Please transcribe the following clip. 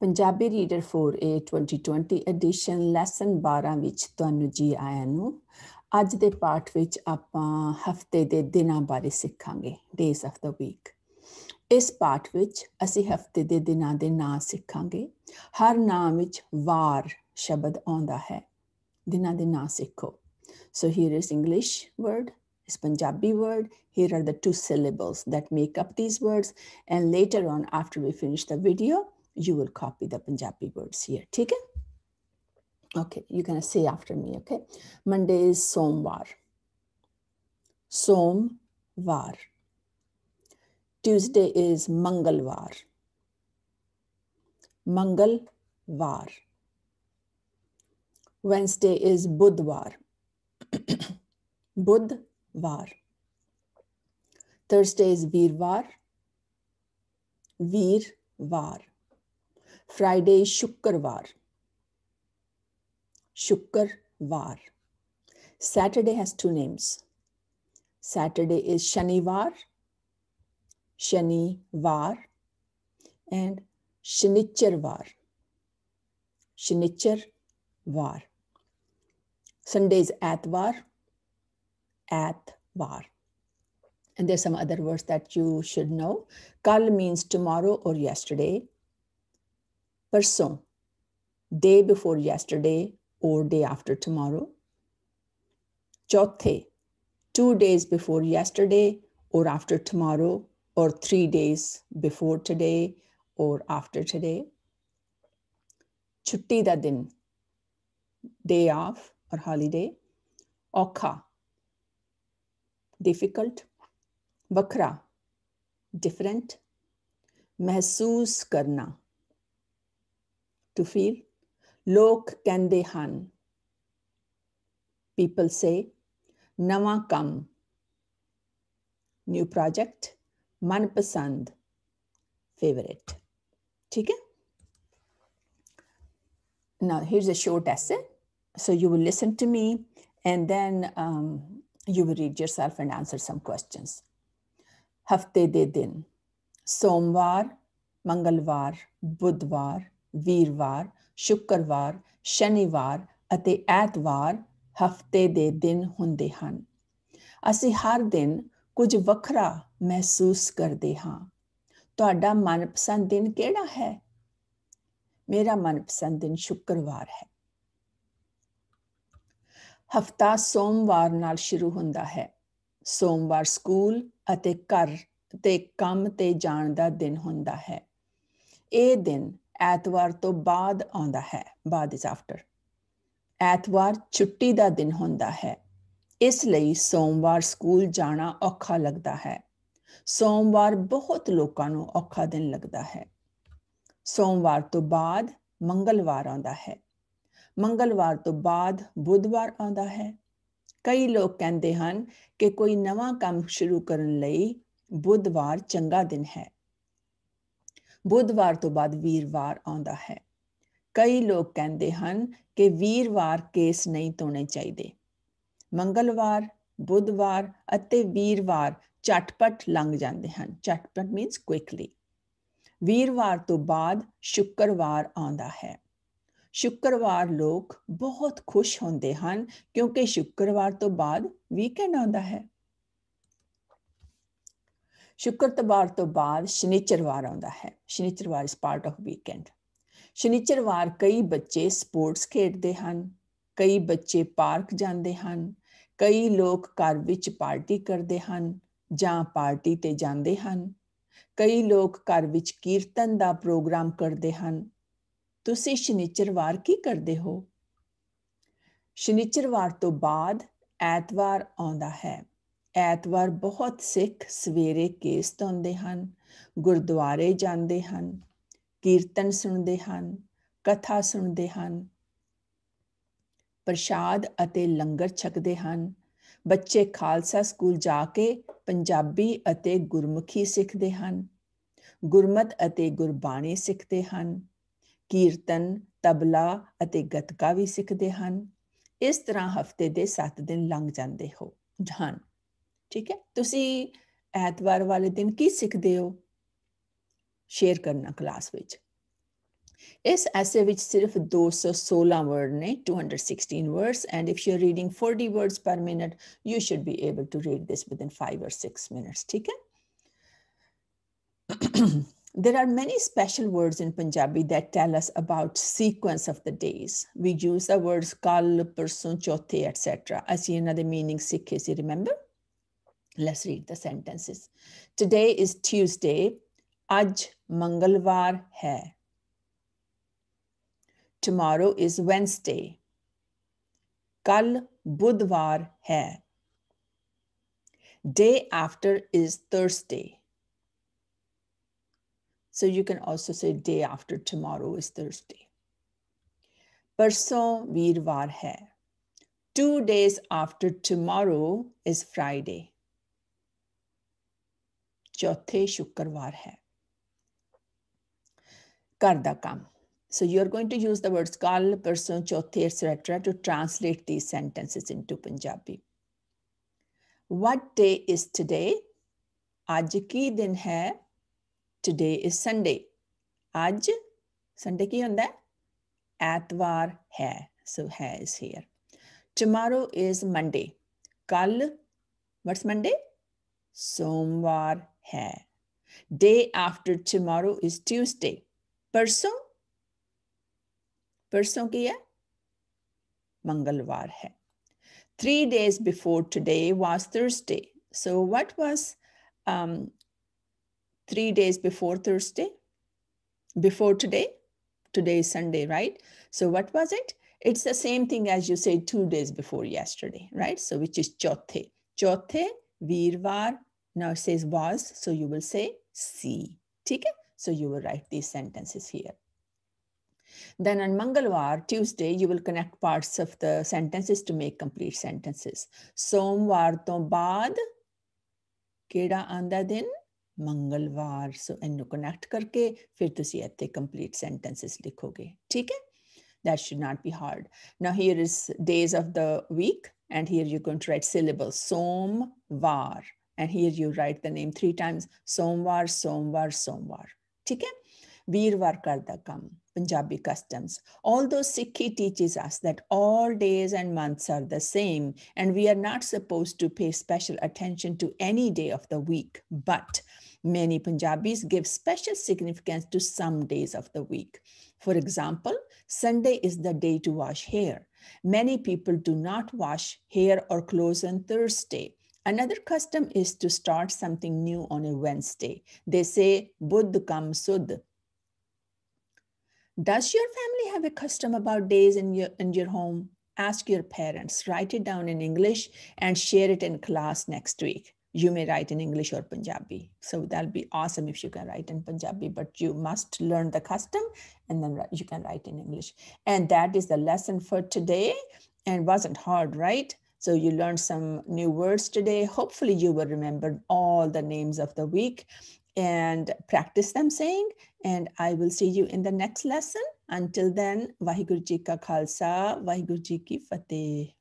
Punjabi reader 4A 2020 edition lesson 12 ਵਿੱਚ ਤੁਹਾਨੂੰ ਜੀ ਆਇਆਂ ਨੂੰ ਅੱਜ ਦੇ ਪਾਠ ਵਿੱਚ ਆਪਾਂ ਹਫਤੇ ਦੇ ਦਿਨਾਂ ਬਾਰੇ ਸਿੱਖਾਂਗੇ ਡੇਸ ਆਫ ਦਾ ਵੀਕ ਇਸ ਪਾਠ ਵਿੱਚ ਅਸੀਂ ਹਫਤੇ ਦੇ ਦਿਨਾਂ ਦੇ ਨਾਂ ਸਿੱਖਾਂਗੇ ਹਰ ਨਾਮ ਵਿੱਚ ਵਾਰ ਸ਼ਬਦ ਆਉਂਦਾ ਹੈ ਦਿਨਾਂ ਦੇ ਨਾਂ ਸਿੱਖੋ so here is English word is Punjabi word Here are the two syllables that make up these words. And later on, after we finish the video, you will copy the Punjabi words here. ठीक है? Okay, you're gonna say after me. Okay, Monday is Somvar. Somvar. Tuesday is Mangalvar. Mangalvar. Wednesday is Budvar. Budvar. Thursday is Virvar. Virvar. Friday Shukarvar. Shukarvar. Saturday has two names. Saturday is Shanivar, Shanivar, and Shinicharvar. Shinicharvar. Sunday is Atvar, Atvar. And there's some other words that you should know. Kal means tomorrow or yesterday person, day before yesterday or day after tomorrow. Chote, two days before yesterday or after tomorrow or three days before today or after today. Chutti da day off or holiday. Okha, difficult. Bakra, different. Mehsoos karna, to feel. Lok Kandehan. han. People say, nama kam. New project, manpasand, favorite. ठीक now here's a short essay so you will listen to me and then um, you will read yourself and answer some questions Hafte de din, Somvar, Mangalvar, Budvar. ਵੀਰਵਾਰ ਸ਼ੁੱਕਰਵਾਰ ਸ਼ਨੀਵਾਰ ਅਤੇ ਐਤਵਾਰ ਹਫਤੇ ਦੇ ਦਿਨ ਹੁੰਦੇ ਹਨ ਅਸੀਂ ਹਰ ਦਿਨ ਕੁਝ ਵੱਖਰਾ ਮਹਿਸੂਸ ਕਰਦੇ ਹਾਂ ਤੁਹਾਡਾ ਮਨਪਸੰਦ ਦਿਨ ਕਿਹੜਾ ਹੈ ਮੇਰਾ ਮਨਪਸੰਦ ਦਿਨ ਸ਼ੁੱਕਰਵਾਰ ਹੈ ਹਫਤਾ ਸੋਮਵਾਰ ਨਾਲ ਸ਼ੁਰੂ ਹੁੰਦਾ ਹੈ ਸੋਮਵਾਰ ਸਕੂਲ ਅਤੇ ਘਰ ਤੇ ਕੰਮ ਤੇ ਜਾਣ ਦਾ ਦਿਨ ਹੁੰਦਾ ਹੈ ਇਹ ਦਿਨ ਐਤਵਾਰ ਤੋਂ ਬਾਅਦ ਆਉਂਦਾ ਹੈ ਬਾਅਦ ਇਸ ਆਫਟਰ ਐਤਵਾਰ ਛੁੱਟੀ ਦਾ ਦਿਨ ਹੁੰਦਾ ਹੈ ਇਸ ਲਈ ਸੋਮਵਾਰ ਸਕੂਲ ਜਾਣਾ ਔਖਾ ਲੱਗਦਾ ਹੈ ਸੋਮਵਾਰ ਬਹੁਤ ਲੋਕਾਂ ਨੂੰ ਔਖਾ ਦਿਨ ਲੱਗਦਾ ਹੈ ਸੋਮਵਾਰ ਤੋਂ ਬਾਅਦ ਮੰਗਲਵਾਰ ਆਉਂਦਾ ਹੈ ਮੰਗਲਵਾਰ ਤੋਂ ਬਾਅਦ ਬੁੱਧਵਾਰ ਆਉਂਦਾ ਹੈ ਕਈ ਲੋਕ ਕਹਿੰਦੇ ਹਨ ਕਿ ਕੋਈ ਨਵਾਂ ਕੰਮ ਸ਼ੁਰੂ ਕਰਨ ਲਈ ਬੁੱਧਵਾਰ ਚੰਗਾ ਦਿਨ ਹੈ ਬੁੱਧਵਾਰ ਤੋਂ ਬਾਅਦ ਵੀਰਵਾਰ ਆਉਂਦਾ ਹੈ ਕਈ ਲੋਕ ਕਹਿੰਦੇ ਹਨ ਕਿ ਵੀਰਵਾਰ ਕੇਸ ਨਹੀਂ ਤੋਣੇ ਚਾਹੀਦੇ ਮੰਗਲਵਾਰ ਬੁੱਧਵਾਰ ਅਤੇ ਵੀਰਵਾਰ ਚਟਪਟ ਲੰਘ ਜਾਂਦੇ ਹਨ ਚਟਪਟ ਮੀਨਸ ਕੁਇਕਲੀ ਵੀਰਵਾਰ ਤੋਂ ਬਾਅਦ ਸ਼ੁੱਕਰਵਾਰ ਆਉਂਦਾ ਹੈ ਸ਼ੁੱਕਰਵਾਰ ਲੋਕ ਬਹੁਤ ਖੁਸ਼ ਹੁੰਦੇ ਹਨ ਕਿਉਂਕਿ ਸ਼ੁੱਕਰਵਾਰ ਤੋਂ ਬਾਅਦ ਵੀਕਐਂਡ ਆਉਂਦਾ ਹੈ ਸ਼ੁੱਕਰਵਾਰ ਤੋਂ ਬਾਅਦ ਸ਼ਨੀਚਰਵਾਰ ਆਉਂਦਾ ਹੈ ਸ਼ਨੀਚਰਵਾਰ ਇਸ ਪਾਰਟ ਆਫ ਵੀਕਐਂਡ ਸ਼ਨੀਚਰਵਾਰ ਕਈ ਬੱਚੇ ਸਪੋਰਟਸ ਖੇਡਦੇ ਹਨ ਕਈ ਬੱਚੇ ਪਾਰਕ ਜਾਂਦੇ ਹਨ ਕਈ ਲੋਕ ਘਰ ਵਿੱਚ ਪਾਰਟੀ ਕਰਦੇ ਹਨ ਜਾਂ ਪਾਰਟੀ ਤੇ ਜਾਂਦੇ ਹਨ ਕਈ ਲੋਕ ਘਰ ਵਿੱਚ ਕੀਰਤਨ ਦਾ ਪ੍ਰੋਗਰਾਮ ਕਰਦੇ ਹਨ ਤੁਸੀਂ ਸ਼ਨੀਚਰਵਾਰ ਕੀ ਕਰਦੇ ਹੋ ਸ਼ਨੀਚਰਵਾਰ ਤੋਂ ਬਾਅਦ ਐਤਵਾਰ ਆਉਂਦਾ ਹੈ ਐਤਵਾਰ ਬਹੁਤ ਸਿੱਖ ਸਵੇਰੇ ਕੇਸ ਤੋਂਦੇ ਹਨ ਗੁਰਦੁਆਰੇ ਜਾਂਦੇ ਹਨ ਕੀਰਤਨ ਸੁਣਦੇ ਹਨ ਕਥਾ ਸੁਣਦੇ ਹਨ ਪ੍ਰਸ਼ਾਦ ਅਤੇ ਲੰਗਰ ਛਕਦੇ ਹਨ ਬੱਚੇ ਖਾਲਸਾ ਸਕੂਲ ਜਾ ਕੇ ਪੰਜਾਬੀ ਅਤੇ ਗੁਰਮੁਖੀ ਸਿੱਖਦੇ ਹਨ ਗੁਰਮਤ ਅਤੇ ਗੁਰਬਾਣੀ ਸਿੱਖਦੇ ਹਨ ਕੀਰਤਨ ਤਬਲਾ ਅਤੇ ਗਤਕਾ ਵੀ ਸਿੱਖਦੇ ਹਨ ਇਸ ਤਰ੍ਹਾਂ ਹਫਤੇ ਦੇ 7 ਦਿਨ ਲੰਘ ਜਾਂਦੇ ਹੋ ਜਹਾਨ ਠੀਕ ਹੈ ਤੁਸੀਂ ਐਤਵਾਰ ਵਾਲੇ ਦਿਨ ਕੀ ਸਿੱਖਦੇ ਹੋ ਸ਼ੇਅਰ ਕਰਨਾ ਕਲਾਸ ਵਿੱਚ ਇਸ ਐਸੇ ਵਿੱਚ ਸਿਰਫ 216 ਵਰਡ ਨੇ 216 words and if you are reading 40 words per minute you should be able to read this within 5 or 6 minutes ਠੀਕ ਹੈ There are many special words in Punjabi that tell us about sequence of the days. We use the words kal, parson, chothe, etc. As in the meaning sikhe, remember? Let's read the sentences. Today is Tuesday. Aj Mangalvar hai. Tomorrow is Wednesday. Kal Budhvar hai. Day after is Thursday. So you can also say day after tomorrow is Thursday. Parson Virvar hai. Two days after tomorrow is Friday. ਚੌਥੇ ਸ਼ੁੱਕਰਵਾਰ ਹੈ ਘਰ ਦਾ ਕੰਮ So you're going to use the words kal, person, chothe, etc. to translate these sentences into Punjabi. What day is today? आज की दिन है today is Sunday आज संडे की होंगे एतवार है सो है is here tomorrow is Monday कल व्हाट्स मंडे सोमवार Day after tomorrow is Tuesday. Person? Person की है मंगलवार Three days before today was Thursday. So what was um, three days before Thursday? Before today? Today is Sunday, right? So what was it? It's the same thing as you said two days before yesterday, right? So which is Chothe. Chothe, Virvar, now it says was, so you will say see. okay? So you will write these sentences here. Then on Mangalwar, Tuesday, you will connect parts of the sentences to make complete sentences. Somvar to ਬਾਅਦ keda anda din Mangalvar, so ਇਹਨੂੰ connect ਕਰਕੇ ਫਿਰ ਤੁਸੀਂ ਇੱਥੇ complete sentences ਲਿਖੋਗੇ ਠੀਕ that should not be hard now here is days of the week and here you're going to write syllables som var and here you write the name three times, Somvar, Somvar, Somvar. ठीक है? Kardakam, Punjabi customs. Although Sikhi teaches us that all days and months are the same, and we are not supposed to pay special attention to any day of the week, but many Punjabis give special significance to some days of the week. For example, Sunday is the day to wash hair. Many people do not wash hair or clothes on Thursday. Another custom is to start something new on a Wednesday. They say, Budh kam sud. Does your family have a custom about days in your, in your home? Ask your parents, write it down in English and share it in class next week. You may write in English or Punjabi. So that'll be awesome if you can write in Punjabi, but you must learn the custom and then you can write in English. And that is the lesson for today. And wasn't hard, right? So you learned some new words today. Hopefully you will remember all the names of the week and practice them saying. And I will see you in the next lesson. Until then, Vaheguru Ji Ka Khalsa, Vaheguru Ki Fateh.